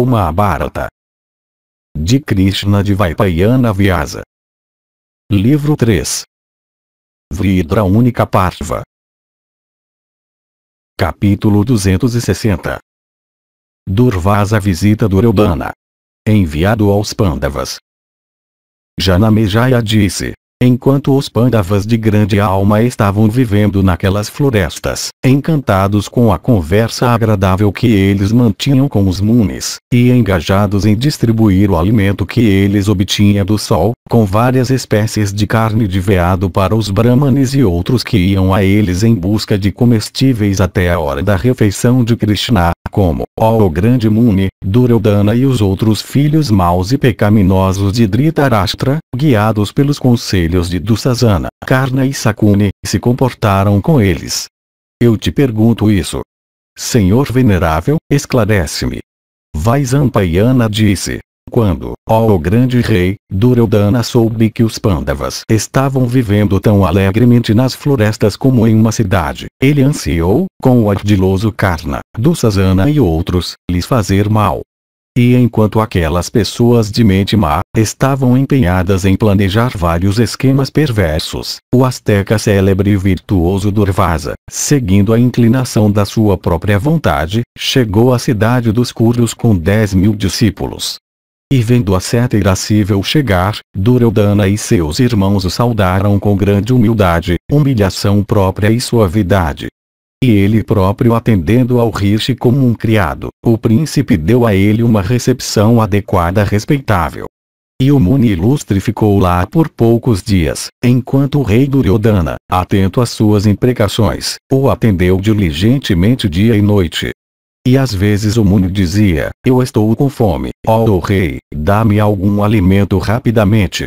ou Mahabharata. De Krishna de Vaipayana Vyasa. Livro 3. Vridra Única Parva. Capítulo 260. Durvasa visita Duryodhana. Enviado aos Pandavas. Janamejaya disse: enquanto os pandavas de grande alma estavam vivendo naquelas florestas, encantados com a conversa agradável que eles mantinham com os munis, e engajados em distribuir o alimento que eles obtinham do sol, com várias espécies de carne de veado para os brahmanes e outros que iam a eles em busca de comestíveis até a hora da refeição de Krishna, como O Grande Muni, Duryodhana e os outros filhos maus e pecaminosos de Dhritarashtra, guiados pelos conselhos de Dussasana, Karna e Sakuni, se comportaram com eles. Eu te pergunto isso. Senhor Venerável, esclarece-me. Vaisampayana disse, quando, ó grande rei, Duryodhana soube que os Pandavas estavam vivendo tão alegremente nas florestas como em uma cidade, ele ansiou, com o ardiloso Karna, Dussasana e outros, lhes fazer mal. E enquanto aquelas pessoas de mente má estavam empenhadas em planejar vários esquemas perversos, o asteca célebre e virtuoso Durvasa, seguindo a inclinação da sua própria vontade, chegou à cidade dos Curos com 10 mil discípulos, e vendo a seta irascível chegar, Duryodhana e seus irmãos o saudaram com grande humildade, humilhação própria e suavidade. E ele próprio atendendo ao Rishi como um criado, o príncipe deu a ele uma recepção adequada respeitável. E o Muni ilustre ficou lá por poucos dias, enquanto o rei Duryodhana, atento às suas imprecações, o atendeu diligentemente dia e noite, e às vezes o Muno dizia, eu estou com fome, ó oh, rei, dá-me algum alimento rapidamente.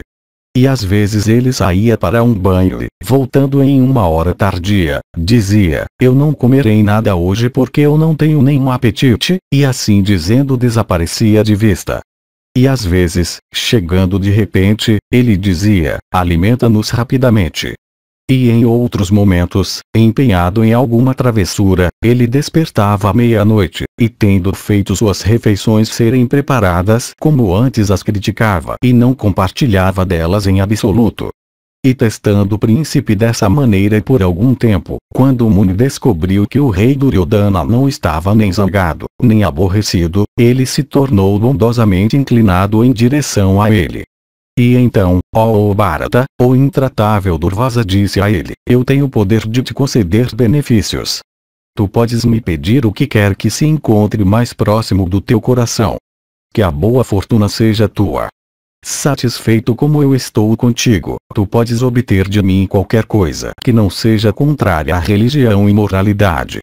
E às vezes ele saía para um banho e, voltando em uma hora tardia, dizia, eu não comerei nada hoje porque eu não tenho nenhum apetite, e assim dizendo desaparecia de vista. E às vezes, chegando de repente, ele dizia, alimenta-nos rapidamente. E em outros momentos, empenhado em alguma travessura, ele despertava à meia-noite, e tendo feito suas refeições serem preparadas como antes as criticava e não compartilhava delas em absoluto. E testando o príncipe dessa maneira por algum tempo, quando Muni descobriu que o rei Duryodhana não estava nem zangado, nem aborrecido, ele se tornou bondosamente inclinado em direção a ele. E então, ó oh Bharata, o intratável Durvasa disse a ele, eu tenho o poder de te conceder benefícios. Tu podes me pedir o que quer que se encontre mais próximo do teu coração. Que a boa fortuna seja tua. Satisfeito como eu estou contigo, tu podes obter de mim qualquer coisa que não seja contrária à religião e moralidade.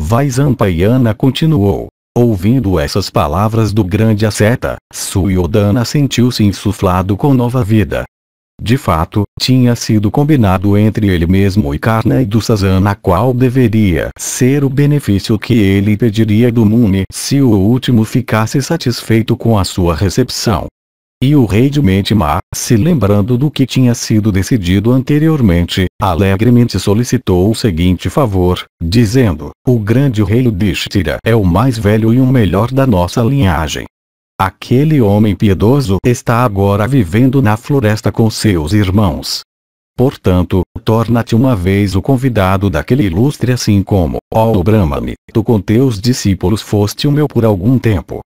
Vaisampayana continuou, Ouvindo essas palavras do grande asceta, Suryodhana sentiu-se insuflado com nova vida. De fato, tinha sido combinado entre ele mesmo e Karna e do Sazana qual deveria ser o benefício que ele pediria do Muni se o último ficasse satisfeito com a sua recepção. E o rei de mente má, se lembrando do que tinha sido decidido anteriormente, alegremente solicitou o seguinte favor, dizendo, o grande rei Yudhishthira é o mais velho e o melhor da nossa linhagem. Aquele homem piedoso está agora vivendo na floresta com seus irmãos. Portanto, torna-te uma vez o convidado daquele ilustre assim como, ó Brahmani, tu com teus discípulos foste o meu por algum tempo.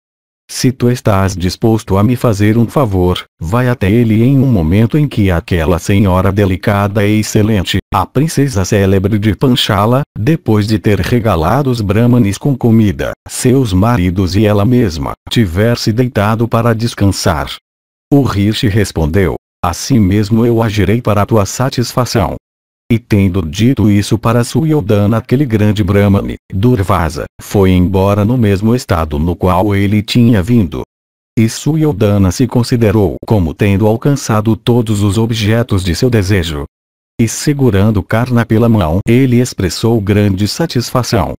Se tu estás disposto a me fazer um favor, vai até ele em um momento em que aquela senhora delicada e excelente, a princesa célebre de Panchala, depois de ter regalado os brahmanes com comida, seus maridos e ela mesma, tiver se deitado para descansar. O Rishi respondeu, assim mesmo eu agirei para tua satisfação. E tendo dito isso para Suyodana aquele grande Brahmane, Durvasa, foi embora no mesmo estado no qual ele tinha vindo. E Suyodana se considerou como tendo alcançado todos os objetos de seu desejo. E segurando Karna pela mão ele expressou grande satisfação.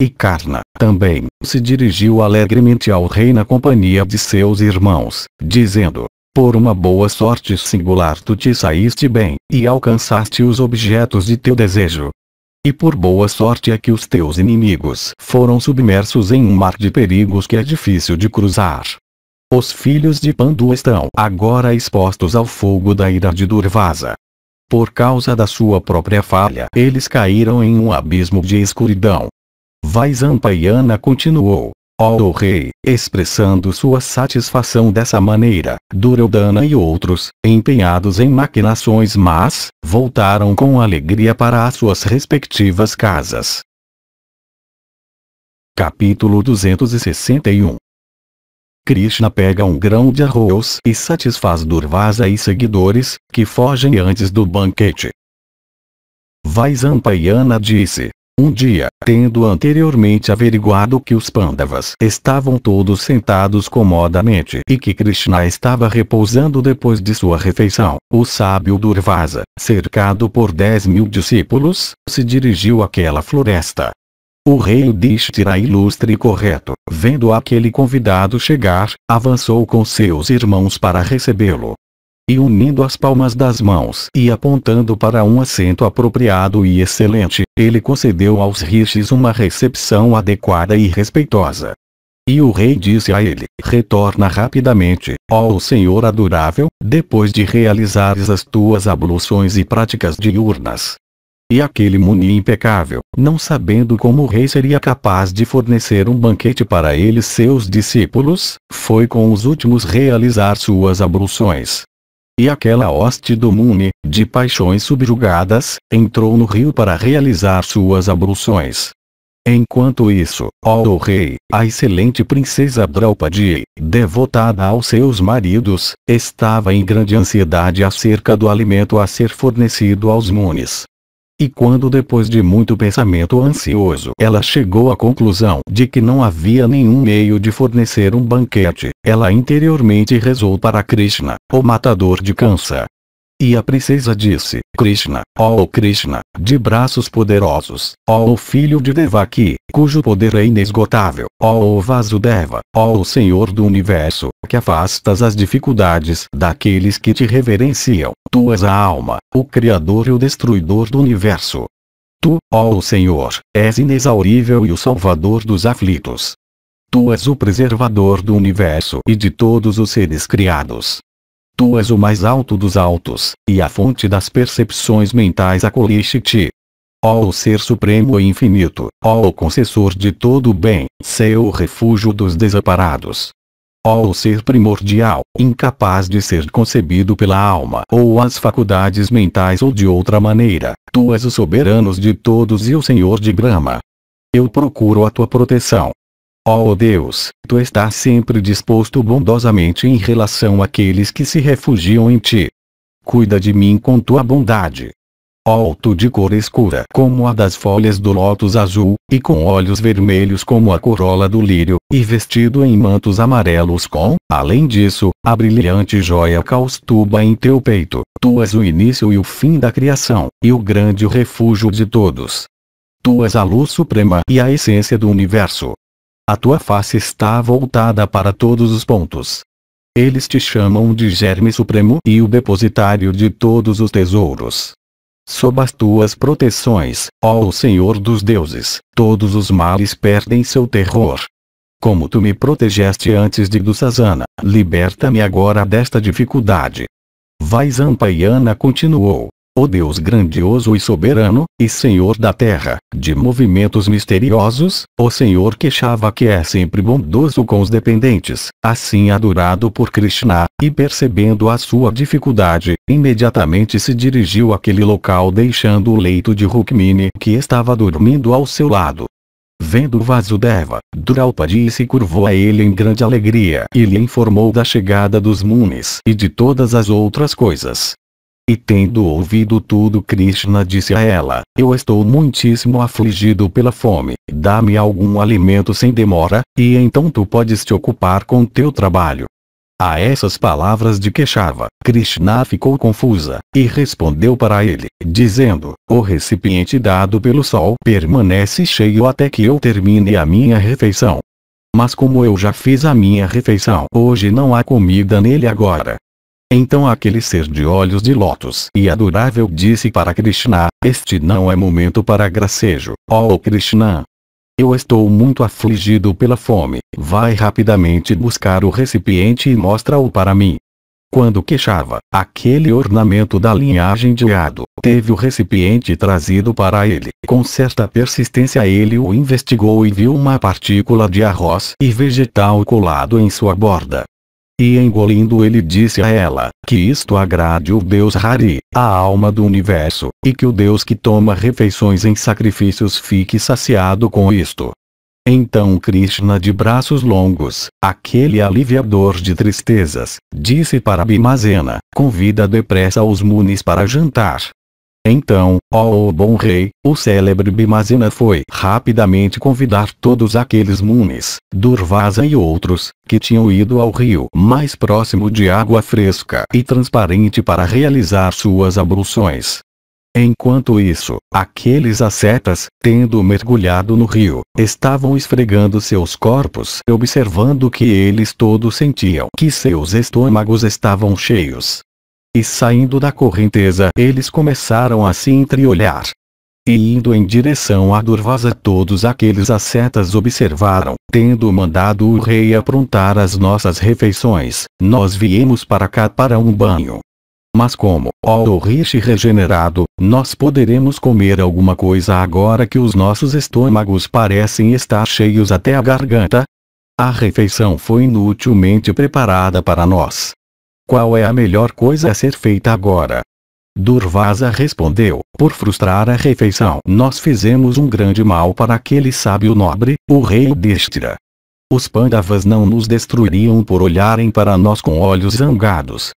E Karna, também, se dirigiu alegremente ao rei na companhia de seus irmãos, dizendo, por uma boa sorte singular tu te saíste bem, e alcançaste os objetos de teu desejo. E por boa sorte é que os teus inimigos foram submersos em um mar de perigos que é difícil de cruzar. Os filhos de Pandu estão agora expostos ao fogo da ira de Durvasa. Por causa da sua própria falha, eles caíram em um abismo de escuridão. Vaisampayana continuou, Ó oh, rei, expressando sua satisfação dessa maneira, Duryodhana e outros, empenhados em maquinações más, voltaram com alegria para as suas respectivas casas. Capítulo 261 Krishna pega um grão de arroz e satisfaz Durvasa e seguidores, que fogem antes do banquete. Vaisampayana disse, um dia, tendo anteriormente averiguado que os Pandavas estavam todos sentados comodamente e que Krishna estava repousando depois de sua refeição, o sábio Durvasa, cercado por dez mil discípulos, se dirigiu àquela floresta. O rei Udhishthira ilustre e correto, vendo aquele convidado chegar, avançou com seus irmãos para recebê-lo e unindo as palmas das mãos e apontando para um assento apropriado e excelente, ele concedeu aos rishis uma recepção adequada e respeitosa. E o rei disse a ele: Retorna rapidamente, ó Senhor adorável, depois de realizares as tuas abluções e práticas diurnas. E aquele muni impecável, não sabendo como o rei seria capaz de fornecer um banquete para ele seus discípulos, foi com os últimos realizar suas abluções. E aquela hoste do Mune, de paixões subjugadas, entrou no rio para realizar suas abluções. Enquanto isso, ó rei, a excelente princesa Draupadi, devotada aos seus maridos, estava em grande ansiedade acerca do alimento a ser fornecido aos munes. E quando depois de muito pensamento ansioso ela chegou à conclusão de que não havia nenhum meio de fornecer um banquete, ela interiormente rezou para Krishna, o matador de cansa. E a princesa disse, Krishna, ó oh Krishna, de braços poderosos, ó oh filho de Devaki, cujo poder é inesgotável, ó oh Vasudeva, ó Senhor do Universo, que afastas as dificuldades daqueles que te reverenciam, Tu és a alma, o Criador e o Destruidor do universo. Tu, ó Senhor, és inexaurível e o Salvador dos aflitos. Tu és o preservador do universo e de todos os seres criados. Tu és o mais alto dos altos, e a fonte das percepções mentais acolheste-te. Ó Ser Supremo e Infinito, ó Concessor de todo o bem, sei o refúgio dos desaparados ou ser primordial, incapaz de ser concebido pela alma ou as faculdades mentais ou de outra maneira, tu és o soberano de todos e o senhor de Brahma. Eu procuro a tua proteção. oh Deus, tu estás sempre disposto bondosamente em relação àqueles que se refugiam em ti. Cuida de mim com tua bondade, alto de cor escura como a das folhas do lótus azul, e com olhos vermelhos como a corola do lírio, e vestido em mantos amarelos com, além disso, a brilhante joia caustuba em teu peito. Tu és o início e o fim da criação, e o grande refúgio de todos. Tu és a luz suprema e a essência do universo. A tua face está voltada para todos os pontos. Eles te chamam de germe supremo e o depositário de todos os tesouros. Sob as tuas proteções, ó Senhor dos deuses, todos os males perdem seu terror. Como tu me protegeste antes de Dussasana, liberta-me agora desta dificuldade. Vaisanta continuou, o Deus grandioso e soberano, e Senhor da terra, de movimentos misteriosos, o Senhor que que é sempre bondoso com os dependentes, assim adorado por Krishna, e percebendo a sua dificuldade, imediatamente se dirigiu àquele local deixando o leito de Rukmini que estava dormindo ao seu lado. Vendo Vasudeva, Draupadi se curvou a ele em grande alegria e lhe informou da chegada dos munis e de todas as outras coisas. E tendo ouvido tudo Krishna disse a ela, eu estou muitíssimo afligido pela fome, dá-me algum alimento sem demora, e então tu podes te ocupar com teu trabalho. A essas palavras de Queixava, Krishna ficou confusa, e respondeu para ele, dizendo, o recipiente dado pelo sol permanece cheio até que eu termine a minha refeição. Mas como eu já fiz a minha refeição hoje não há comida nele agora. Então aquele ser de olhos de lótus e adorável disse para Krishna, este não é momento para gracejo, ó oh Krishna. Eu estou muito afligido pela fome, vai rapidamente buscar o recipiente e mostra-o para mim. Quando queixava, aquele ornamento da linhagem de Ado, teve o recipiente trazido para ele. Com certa persistência ele o investigou e viu uma partícula de arroz e vegetal colado em sua borda. E engolindo ele disse a ela, que isto agrade o Deus Hari, a alma do universo, e que o Deus que toma refeições em sacrifícios fique saciado com isto. Então Krishna de braços longos, aquele aliviador de tristezas, disse para Bhimazena, convida depressa os munis para jantar. Então, ó, bom rei, o célebre Bimazena foi rapidamente convidar todos aqueles munis, Durvasa e outros, que tinham ido ao rio mais próximo de água fresca e transparente para realizar suas abluções. Enquanto isso, aqueles ascetas, tendo mergulhado no rio, estavam esfregando seus corpos observando que eles todos sentiam que seus estômagos estavam cheios. E saindo da correnteza, eles começaram a se entreolhar. E indo em direção a Durvasa, todos aqueles ascetas observaram, tendo mandado o rei aprontar as nossas refeições, nós viemos para cá para um banho. Mas como, ó rixe regenerado, nós poderemos comer alguma coisa agora que os nossos estômagos parecem estar cheios até a garganta? A refeição foi inutilmente preparada para nós. Qual é a melhor coisa a ser feita agora? Durvasa respondeu, por frustrar a refeição nós fizemos um grande mal para aquele sábio nobre, o rei Yudhishthira. Os pandavas não nos destruiriam por olharem para nós com olhos zangados.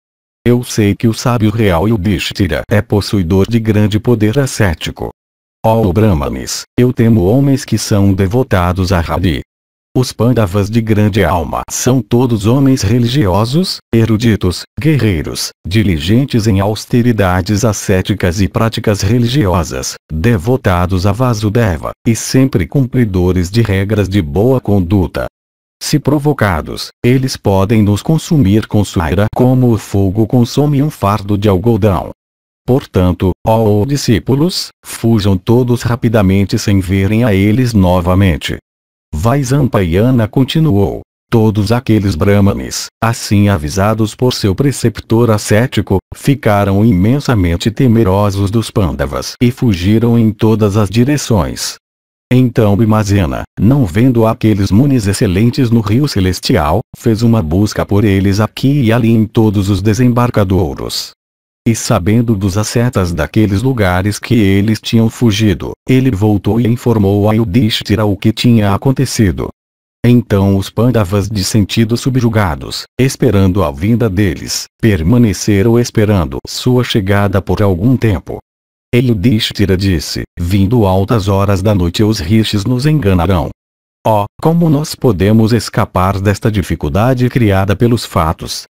Eu sei que o sábio real Yudhishthira é possuidor de grande poder ascético. Ó oh, Brahmanes, eu temo homens que são devotados a Hari, os Pandavas de grande alma são todos homens religiosos, eruditos, guerreiros, diligentes em austeridades ascéticas e práticas religiosas, devotados a Vasudeva, e sempre cumpridores de regras de boa conduta. Se provocados, eles podem nos consumir com sua ira como o fogo consome um fardo de algodão. Portanto, ó discípulos, fujam todos rapidamente sem verem a eles novamente. Vaisampayana continuou. Todos aqueles brahmanes, assim avisados por seu preceptor ascético, ficaram imensamente temerosos dos Pandavas e fugiram em todas as direções. Então Bimazena, não vendo aqueles munis excelentes no rio celestial, fez uma busca por eles aqui e ali em todos os desembarcadouros, e sabendo dos ascetas daqueles lugares que eles tinham fugido, ele voltou e informou a Yudhishthira o que tinha acontecido. Então os Pandavas de sentido subjugados, esperando a vinda deles, permaneceram esperando sua chegada por algum tempo. E Yudhishthira disse, vindo altas horas da noite os rishis nos enganarão. Oh, como nós podemos escapar desta dificuldade criada pelos fatos?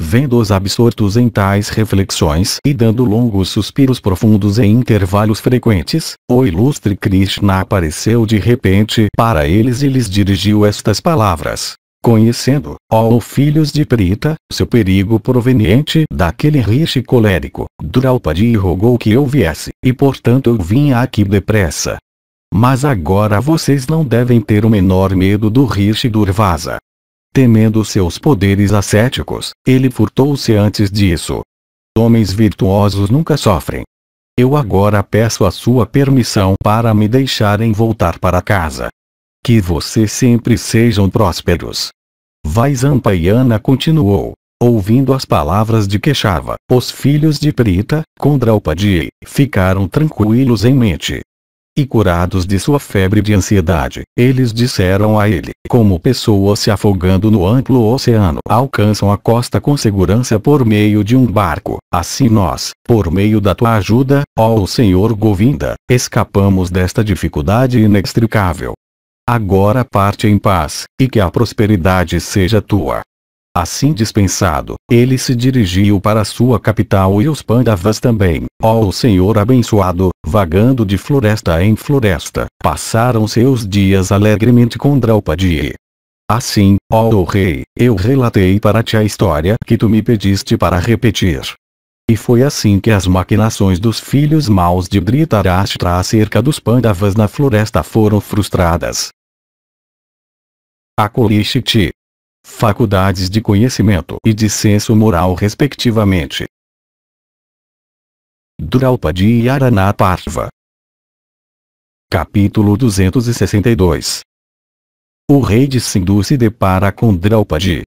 vendo-os absortos em tais reflexões e dando longos suspiros profundos em intervalos frequentes, o ilustre Krishna apareceu de repente para eles e lhes dirigiu estas palavras. Conhecendo, ó filhos de Prita, seu perigo proveniente daquele rixe colérico, Draupadi rogou que eu viesse, e portanto eu vim aqui depressa. Mas agora vocês não devem ter o menor medo do Rishi Durvasa. Temendo seus poderes ascéticos, ele furtou-se antes disso. Homens virtuosos nunca sofrem. Eu agora peço a sua permissão para me deixarem voltar para casa. Que vocês sempre sejam prósperos. Vaisampayana continuou, ouvindo as palavras de Queixava. Os filhos de Prita, com Draupadi, ficaram tranquilos em mente, e curados de sua febre de ansiedade, eles disseram a ele, como pessoas se afogando no amplo oceano alcançam a costa com segurança por meio de um barco, assim nós, por meio da tua ajuda, ó Senhor Govinda, escapamos desta dificuldade inextricável. Agora parte em paz, e que a prosperidade seja tua. Assim dispensado, ele se dirigiu para sua capital e os pandavas também. Ó oh, Senhor abençoado, vagando de floresta em floresta, passaram seus dias alegremente com Draupadi. Assim, ó oh, rei, eu relatei para ti a história que tu me pediste para repetir. E foi assim que as maquinações dos filhos maus de Dhritarashtra acerca dos Pandavas na floresta foram frustradas. Akolishti, faculdades de conhecimento e de senso moral respectivamente. Draupadi e Araná Parva Capítulo 262 O rei de Sindhu se depara com Draupadi.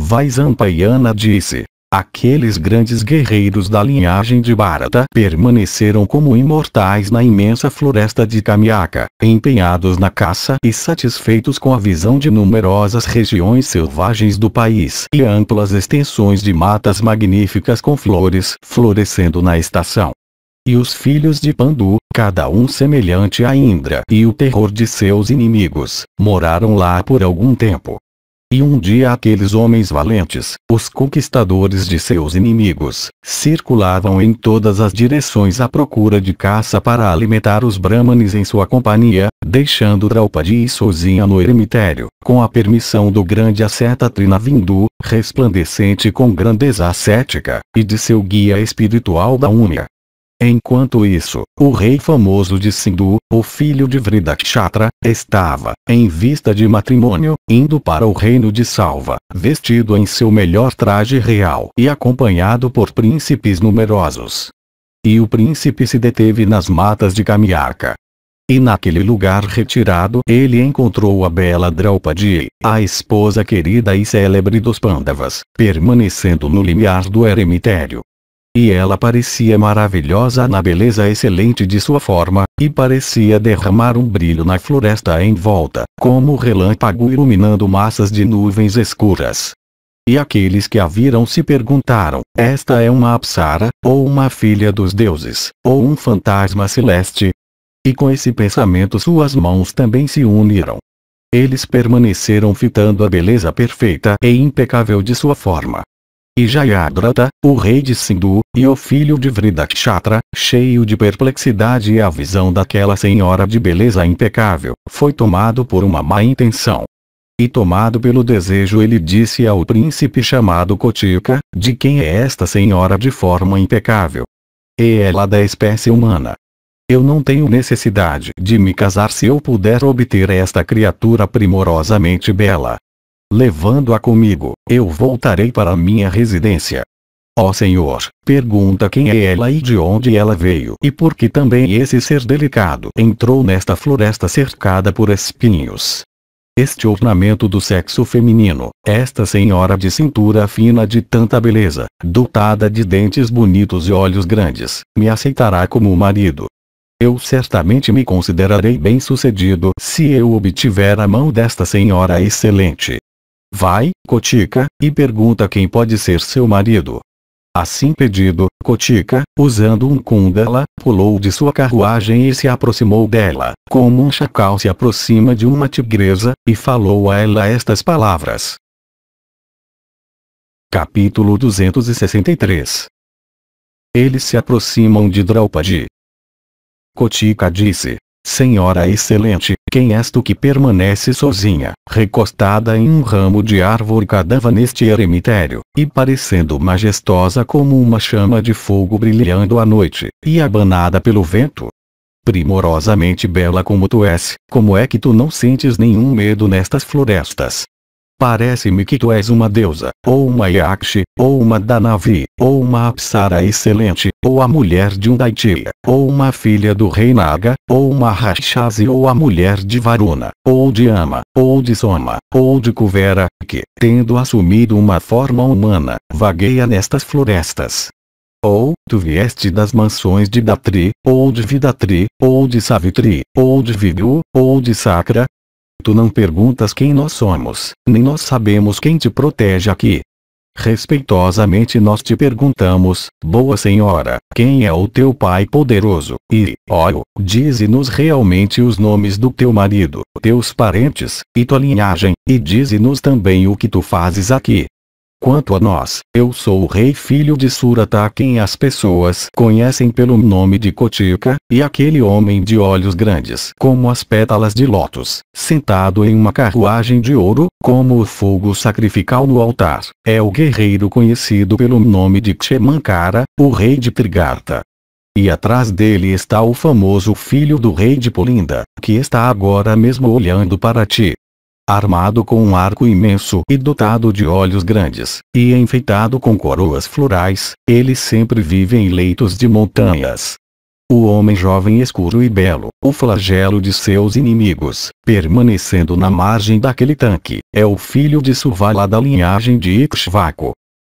Vaisampayana disse, Aqueles grandes guerreiros da linhagem de Bharata permaneceram como imortais na imensa floresta de Kamyaka, empenhados na caça e satisfeitos com a visão de numerosas regiões selvagens do país e amplas extensões de matas magníficas com flores florescendo na estação. E os filhos de Pandu, cada um semelhante a Indra e o terror de seus inimigos, moraram lá por algum tempo, e um dia aqueles homens valentes, os conquistadores de seus inimigos, circulavam em todas as direções à procura de caça para alimentar os brahmanes em sua companhia, deixando Draupadi sozinha no eremitério, com a permissão do grande asceta Trinavindu, resplandecente com grandeza ascética, e de seu guia espiritual da Unia, Enquanto isso, o rei famoso de Sindhu, o filho de Vridakshatra, estava, em vista de matrimônio, indo para o reino de Salva, vestido em seu melhor traje real e acompanhado por príncipes numerosos. E o príncipe se deteve nas matas de Kamiaka. E naquele lugar retirado ele encontrou a bela Draupadi, a esposa querida e célebre dos Pandavas, permanecendo no limiar do eremitério, e ela parecia maravilhosa na beleza excelente de sua forma, e parecia derramar um brilho na floresta em volta, como relâmpago iluminando massas de nuvens escuras. E aqueles que a viram se perguntaram, esta é uma Apsara, ou uma filha dos deuses, ou um fantasma celeste? E com esse pensamento suas mãos também se uniram. Eles permaneceram fitando a beleza perfeita e impecável de sua forma, e Jayadrata, o rei de Sindhu, e o filho de Vridakshatra, cheio de perplexidade e a visão daquela senhora de beleza impecável, foi tomado por uma má intenção. E tomado pelo desejo ele disse ao príncipe chamado Kotika, de quem é esta senhora de forma impecável? E ela é da espécie humana. Eu não tenho necessidade de me casar se eu puder obter esta criatura primorosamente bela. Levando-a comigo, eu voltarei para minha residência. Ó Senhor, pergunta quem é ela e de onde ela veio e por que também esse ser delicado entrou nesta floresta cercada por espinhos. Este ornamento do sexo feminino, esta senhora de cintura fina de tanta beleza, dotada de dentes bonitos e olhos grandes, me aceitará como marido. Eu certamente me considerarei bem-sucedido se eu obtiver a mão desta senhora excelente, Vai, Cotica, e pergunta quem pode ser seu marido. Assim pedido, Cotica, usando um kundala, pulou de sua carruagem e se aproximou dela, como um chacal se aproxima de uma tigresa, e falou a ela estas palavras. Capítulo 263 Eles se aproximam de Draupadi. Cotica disse, Senhora Excelente, quem és tu que permanece sozinha, recostada em um ramo de árvore cadava neste eremitério, e parecendo majestosa como uma chama de fogo brilhando à noite, e abanada pelo vento? Primorosamente bela como tu és, como é que tu não sentes nenhum medo nestas florestas, Parece-me que tu és uma deusa, ou uma Yakshi, ou uma Danavi, ou uma Apsara excelente, ou a mulher de um Daitia, ou uma filha do rei Naga, ou uma Rakshasi ou a mulher de Varuna, ou de Ama, ou de Soma, ou de Kuvera, que, tendo assumido uma forma humana, vagueia nestas florestas. Ou, tu vieste das mansões de Datri, ou de Vidatri, ou de Savitri, ou de Vidu, ou de Sacra, Tu não perguntas quem nós somos, nem nós sabemos quem te protege aqui. Respeitosamente nós te perguntamos, boa senhora, quem é o teu pai poderoso, e, ó, dize-nos realmente os nomes do teu marido, teus parentes, e tua linhagem, e dize-nos também o que tu fazes aqui, Quanto a nós, eu sou o rei filho de Surata quem as pessoas conhecem pelo nome de Kotika, e aquele homem de olhos grandes como as pétalas de lótus, sentado em uma carruagem de ouro, como o fogo sacrificial no altar, é o guerreiro conhecido pelo nome de Kshemankara, o rei de Trigarta. E atrás dele está o famoso filho do rei de Polinda, que está agora mesmo olhando para ti armado com um arco imenso e dotado de olhos grandes, e enfeitado com coroas florais, ele sempre vive em leitos de montanhas. O homem jovem escuro e belo, o flagelo de seus inimigos, permanecendo na margem daquele tanque, é o filho de Suvala da linhagem de Ikshvaku.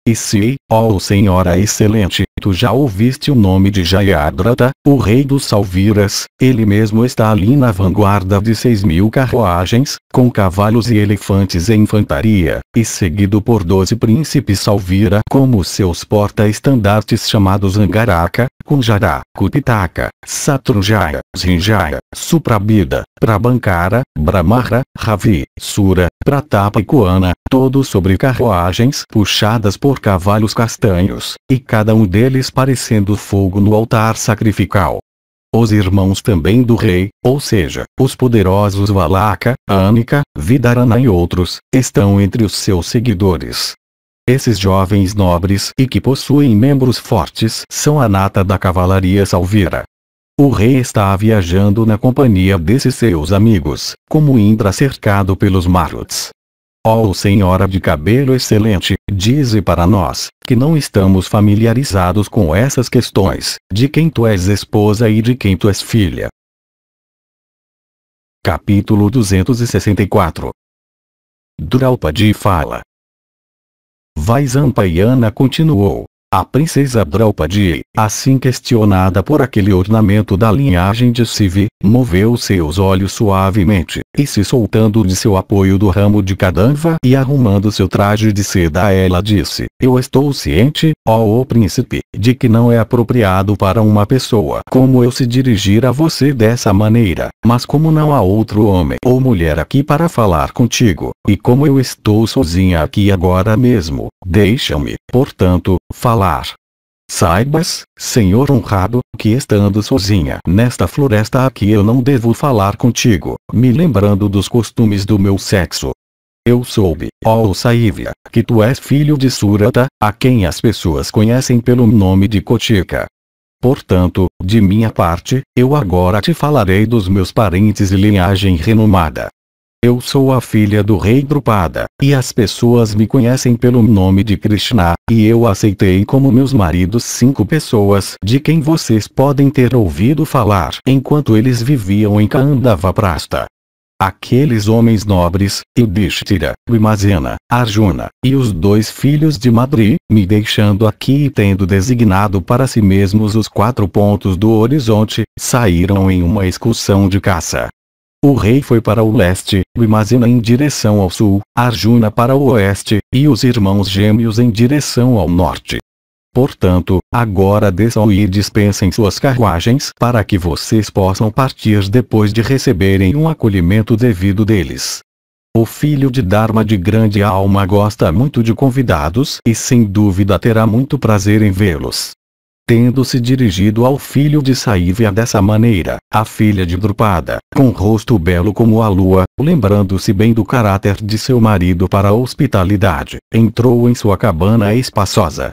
E se, ó oh Senhora Excelente, Tu já ouviste o nome de Jayadrata, o rei dos Salviras, ele mesmo está ali na vanguarda de seis mil carruagens, com cavalos e elefantes e infantaria, e seguido por doze príncipes Salvira como seus porta-estandartes chamados Angaraka, Kunjara, Kupitaka, Satrujaya, Zinjaya, Suprabida, Prabankara, Brahmara, Ravi, Sura, Pratapa e Kuana, todos sobre carruagens puxadas por cavalos castanhos, e cada um deles lhes parecendo fogo no altar sacrificial. Os irmãos também do rei, ou seja, os poderosos Valaka, Anika, Vidarana e outros, estão entre os seus seguidores. Esses jovens nobres e que possuem membros fortes são a nata da cavalaria salvira. O rei está viajando na companhia desses seus amigos, como Indra cercado pelos Maruts, Oh senhora de cabelo excelente, dize para nós, que não estamos familiarizados com essas questões, de quem tu és esposa e de quem tu és filha. Capítulo 264 Draupadi fala. Vaissampayana continuou, a princesa Draupadi, assim questionada por aquele ornamento da linhagem de Sivi, moveu seus olhos suavemente, e se soltando de seu apoio do ramo de cadanva e arrumando seu traje de seda ela disse, Eu estou ciente, ó príncipe, de que não é apropriado para uma pessoa como eu se dirigir a você dessa maneira, mas como não há outro homem ou mulher aqui para falar contigo, e como eu estou sozinha aqui agora mesmo, deixa-me, portanto, falar falar. Saibas, senhor honrado, que estando sozinha nesta floresta aqui eu não devo falar contigo, me lembrando dos costumes do meu sexo. Eu soube, ó Saívia, que tu és filho de Surata, a quem as pessoas conhecem pelo nome de Kotika. Portanto, de minha parte, eu agora te falarei dos meus parentes e linhagem renomada, eu sou a filha do rei Drupada, e as pessoas me conhecem pelo nome de Krishna, e eu aceitei como meus maridos cinco pessoas de quem vocês podem ter ouvido falar enquanto eles viviam em Prasta. aqueles homens nobres, Yudhishthira, Bhimasena, Arjuna, e os dois filhos de Madri, me deixando aqui e tendo designado para si mesmos os quatro pontos do horizonte, saíram em uma excursão de caça, o rei foi para o leste, Bimazena em direção ao sul, Arjuna para o oeste, e os irmãos gêmeos em direção ao norte. Portanto, agora desçam e dispensem suas carruagens para que vocês possam partir depois de receberem um acolhimento devido deles. O filho de Dharma de grande alma gosta muito de convidados e sem dúvida terá muito prazer em vê-los tendo-se dirigido ao filho de Saívia dessa maneira, a filha de Drupada, com rosto belo como a lua, lembrando-se bem do caráter de seu marido para a hospitalidade, entrou em sua cabana espaçosa,